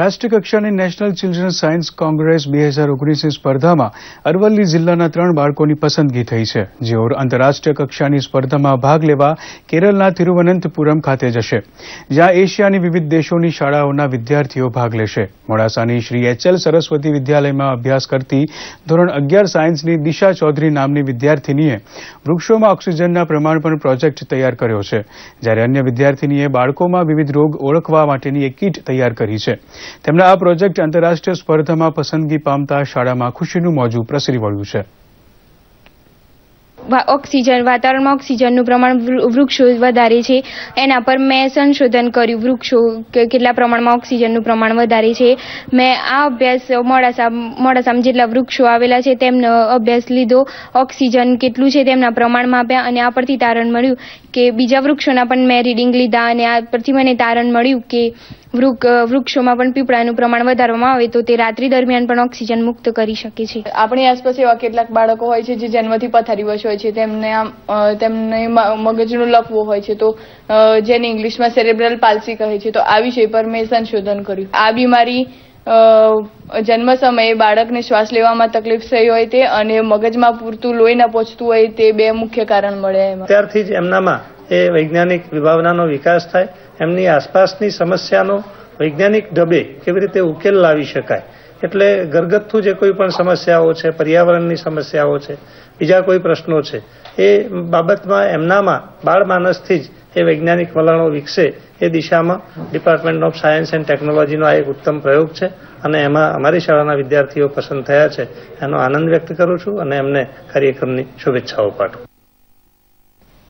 રાષ્ટ્રકક્ષાની National Children Science Congress બે હજાર ઓગણીસની સ્પર્ધામાં અરવલ્લી જિલ્લાના ત્રણ બાળકોની પસંદગી થઈ છે જેઓ આંતરરાષ્ટ્રીય કક્ષાની સ્પર્ધામાં ભાગ લેવા કેરળના તિરુવનંતપુરમ ખાતે જશે જ્યાં એશિયાની વિવિધ દેશોની શાળાઓના વિદ્યાર્થીઓ ભાગ લેશે મોડાસાની શ્રી એચએલ સરસ્વતી વિદ્યાલયમાં અભ્યાસ કરતી ધોરણ અગિયાર સાયન્સની દિશા ચૌધરી નામની વિદ્યાર્થીનીએ વૃક્ષોમાં ઓક્સિજનના પ્રમાણ પ્રમાણપણ પ્રોજેક્ટ તૈયાર કર્યો છે જ્યારે અન્ય વિદ્યાર્થીનીએ બાળકોમાં વિવિધ રોગ ઓળખવા માટેની એક કીટ તૈયાર કરી છે તેમના આ પ્રોજેક્ટ આંતરરાષ્ટ્રીય સ્પર્ધામાં પસંદગી પામતા શાળામાં ખુશીનું મોજું પ્રસરી વળ્યું છે ઓક્સિજન વાતાવરણમાં ઓક્સિજનનું પ્રમાણ વૃક્ષો વધારે છે એના પર મેં સંશોધન કર્યું વૃક્ષો કેટલા પ્રમાણમાં ઓક્સિજનનું પ્રમાણ વધારે છે મેં આ અભ્યાસ મોડાસા મોડાસામાં જેટલા વૃક્ષો આવેલા છે તેમનો અભ્યાસ લીધો ઓક્સિજન કેટલું છે તેમના પ્રમાણમાં આપ્યા અને આ પરથી તારણ મળ્યું કે બીજા વૃક્ષોના પણ મેં રીડિંગ લીધા અને આ પરથી મને તારણ મળ્યું કે વૃક્ષોમાં પણ પીપળાનું પ્રમાણ વધારવામાં આવે તો તે રાત્રિ દરમિયાન પણ ઓક્સિજન મુક્ત કરી શકે છે આપણી આસપાસ એવા કેટલાક બાળકો હોય છે જે જન્મથી વર્ષ હોય છે તેમને આમ તેમને મગજનું લપવો હોય છે તો જેને ઇંગ્લિશમાં સેરેબ્રલ પાલસી કહે છે તો આ વિષય પર મેં સંશોધન કર્યું આ બીમારી જન્મ સમયે બાળકને શ્વાસ લેવામાં તકલીફ થઈ હોય તે અને મગજમાં પૂરતું લોહી ન પહોંચતું હોય તે બે મુખ્ય કારણ મળે ત્યારથી જ એમનામાં એ વૈજ્ઞાનિક વિભાવનાનો વિકાસ થાય એમની આસપાસની સમસ્યાનો વૈજ્ઞાનિક ડબે કેવી રીતે ઉકેલ લાવી શકાય એટલે ઘરગથ્થુ જે કોઈ પણ સમસ્યાઓ છે પર્યાવરણની સમસ્યાઓ છે બીજા કોઈ પ્રશ્નો છે એ બાબતમાં એમનામાં બાળ માનસથી જ એ વૈજ્ઞાનિક વલણો વિકસે એ દિશામાં ડિપાર્ટમેન્ટ ઓફ સાયન્સ એન્ડ ટેકનોલોજીનો આ એક ઉત્તમ પ્રયોગ છે અને એમાં અમારી શાળાના વિદ્યાર્થીઓ પસંદ થયા છે એનો આનંદ વ્યક્ત કરું છું અને એમને કાર્યક્રમની શુભેચ્છાઓ પાઠવું